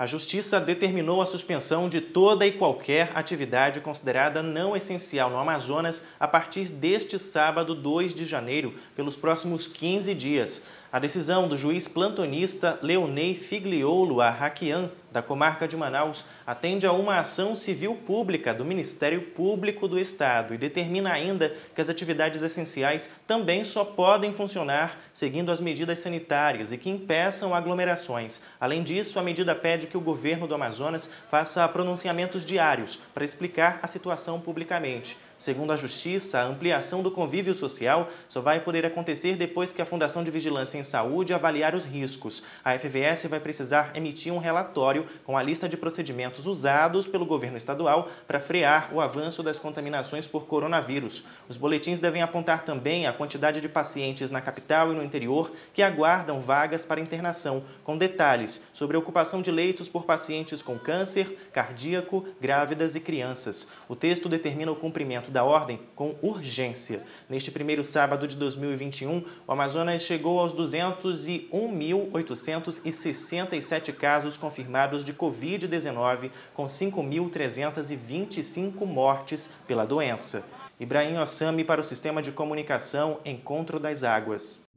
a Justiça determinou a suspensão de toda e qualquer atividade considerada não essencial no Amazonas a partir deste sábado 2 de janeiro, pelos próximos 15 dias. A decisão do juiz plantonista Leonei Figliolo Arraquian da comarca de Manaus atende a uma ação civil pública do Ministério Público do Estado e determina ainda que as atividades essenciais também só podem funcionar seguindo as medidas sanitárias e que impeçam aglomerações. Além disso, a medida pede que o governo do Amazonas faça pronunciamentos diários para explicar a situação publicamente. Segundo a Justiça, a ampliação do convívio social só vai poder acontecer depois que a Fundação de Vigilância em Saúde avaliar os riscos. A FVS vai precisar emitir um relatório com a lista de procedimentos usados pelo governo estadual para frear o avanço das contaminações por coronavírus. Os boletins devem apontar também a quantidade de pacientes na capital e no interior que aguardam vagas para internação, com detalhes sobre a ocupação de leitos por pacientes com câncer, cardíaco, grávidas e crianças. O texto determina o cumprimento da Ordem com urgência. Neste primeiro sábado de 2021, o Amazonas chegou aos 201.867 casos confirmados de Covid-19, com 5.325 mortes pela doença. Ibrahim Ossami para o Sistema de Comunicação Encontro das Águas.